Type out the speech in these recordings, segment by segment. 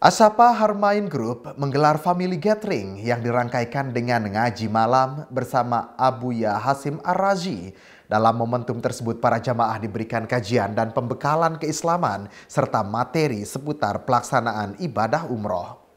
Asapa Harmain Group menggelar family gathering yang dirangkaikan dengan ngaji malam bersama Abuya Hasim ar Razi. Dalam momentum tersebut para jamaah diberikan kajian dan pembekalan keislaman serta materi seputar pelaksanaan ibadah umroh.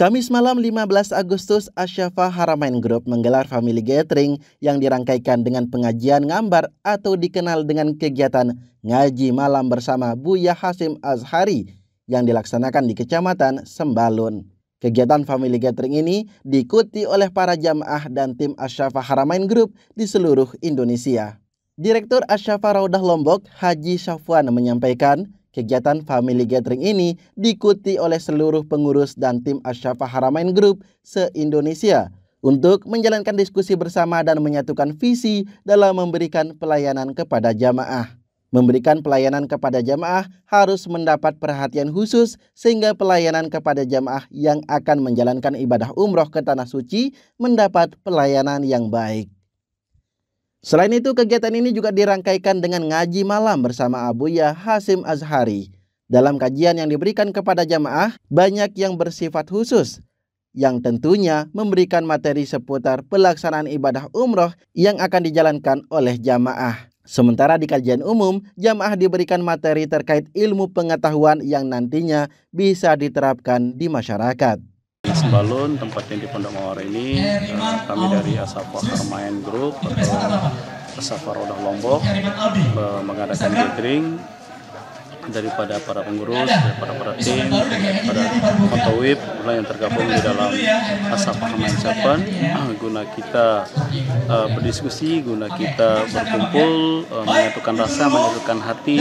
Kamis malam 15 Agustus, Asyafa Haramain Group menggelar family gathering yang dirangkaikan dengan pengajian ngambar atau dikenal dengan kegiatan ngaji malam bersama Buya Hasim Azhari yang dilaksanakan di Kecamatan Sembalun. Kegiatan family gathering ini diikuti oleh para jamaah dan tim Asyafa Haramain Group di seluruh Indonesia. Direktur Asyafa Raudah Lombok, Haji Syafwan menyampaikan, Kegiatan family gathering ini diikuti oleh seluruh pengurus dan tim Asyafa Haramain Group se-Indonesia untuk menjalankan diskusi bersama dan menyatukan visi dalam memberikan pelayanan kepada jamaah. Memberikan pelayanan kepada jamaah harus mendapat perhatian khusus sehingga pelayanan kepada jamaah yang akan menjalankan ibadah umroh ke tanah suci mendapat pelayanan yang baik. Selain itu, kegiatan ini juga dirangkaikan dengan ngaji malam bersama Abuya Hasim Azhari. Dalam kajian yang diberikan kepada jamaah, banyak yang bersifat khusus, yang tentunya memberikan materi seputar pelaksanaan ibadah umroh yang akan dijalankan oleh jamaah. Sementara di kajian umum, jamaah diberikan materi terkait ilmu pengetahuan yang nantinya bisa diterapkan di masyarakat. Sembalun, tempatnya di Pondok Mawar ini, eh, kami dari Asapa Hermain Group atau Asapa Roda Lombok eh, mengadakan gathering daripada para pengurus, daripada para tim, para motowip, yang tergabung di dalam asap pahaman siapan, guna kita uh, berdiskusi, guna kita berkumpul, uh, menyatukan rasa, menyatukan hati,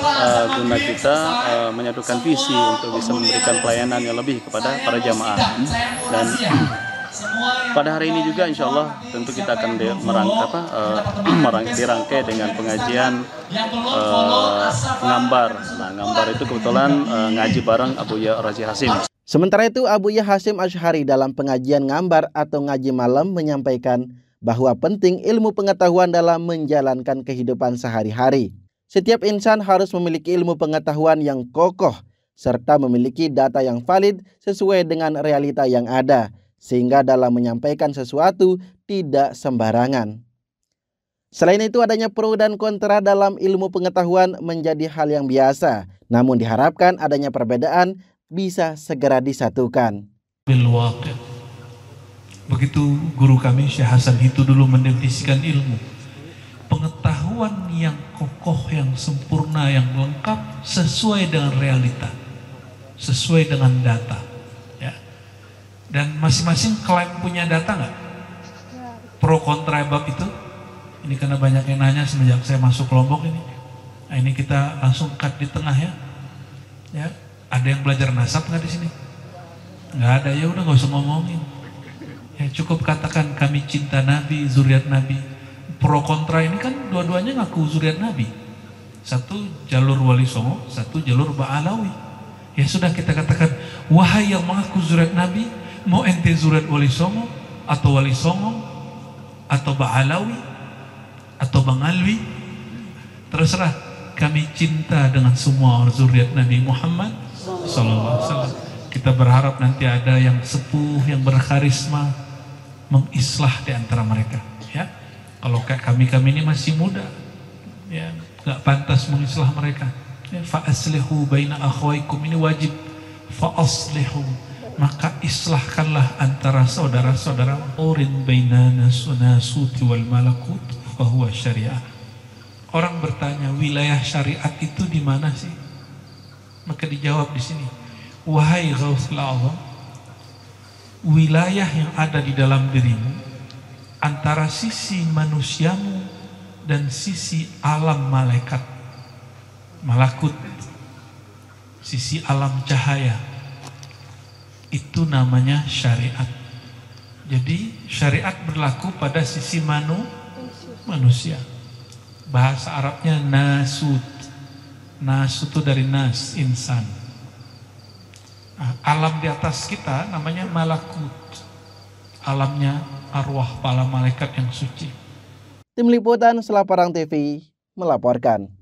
uh, guna kita uh, menyatukan visi untuk bisa memberikan pelayanan yang lebih kepada para jamaah dan Pada hari ini juga insya Allah tentu kita akan merangkai apa, uh, merang, dirangkai dengan pengajian uh, ngambar. Nah ngambar itu kebetulan uh, ngaji bareng Abu Ya Razi Hasim. Sementara itu Abu Ya Hasim Ashari dalam pengajian ngambar atau ngaji malam menyampaikan bahwa penting ilmu pengetahuan dalam menjalankan kehidupan sehari-hari. Setiap insan harus memiliki ilmu pengetahuan yang kokoh serta memiliki data yang valid sesuai dengan realita yang ada sehingga dalam menyampaikan sesuatu tidak sembarangan. Selain itu adanya pro dan kontra dalam ilmu pengetahuan menjadi hal yang biasa, namun diharapkan adanya perbedaan bisa segera disatukan. Begitu guru kami Syekh Hasan itu dulu mendefinisikan ilmu. Pengetahuan yang kokoh, yang sempurna, yang lengkap sesuai dengan realita, sesuai dengan data dan masing-masing klaim punya data nggak? Pro kontra bab itu? Ini karena banyak yang nanya semenjak saya masuk kelompok ini. Nah, ini kita langsung cut di tengah ya. Ya, ada yang belajar nasab nggak di sini? Nggak ada ya udah nggak usah ngomongin. Ya cukup katakan kami cinta Nabi, zuriat Nabi. Pro kontra ini kan dua-duanya ngaku zuriat Nabi. Satu jalur Wali Songo, satu jalur Ba'alawi. Ya sudah kita katakan, wahai yang mengaku zuriat Nabi, Mau ente surat Wali Songo atau Wali Songo atau Bahalawi atau Bangalwi terserah kami cinta dengan semua zuriat Nabi Muhammad sallallahu alaihi Kita berharap nanti ada yang sepuh, yang berkarisma mengislah di antara mereka, ya. Kalau kayak kami-kami ini masih muda, ya, nggak pantas mengislah mereka. Ya, fa aslihu baina akhwaikum ini wajib. Fa aslihu maka islahkanlah antara saudara-saudara urin bainana sunasuti wal malakut bahwa syariah orang bertanya wilayah syariat itu di mana sih maka dijawab di sini wahai ghausul Allah wilayah yang ada di dalam dirimu antara sisi manusiamu dan sisi alam malaikat malakut sisi alam cahaya itu namanya syariat. Jadi syariat berlaku pada sisi manu, manusia. Bahasa Arabnya nasut. Nasut itu dari nas, insan. Nah, alam di atas kita namanya malakut. Alamnya arwah para malaikat yang suci. Tim Liputan Selaparang TV melaporkan.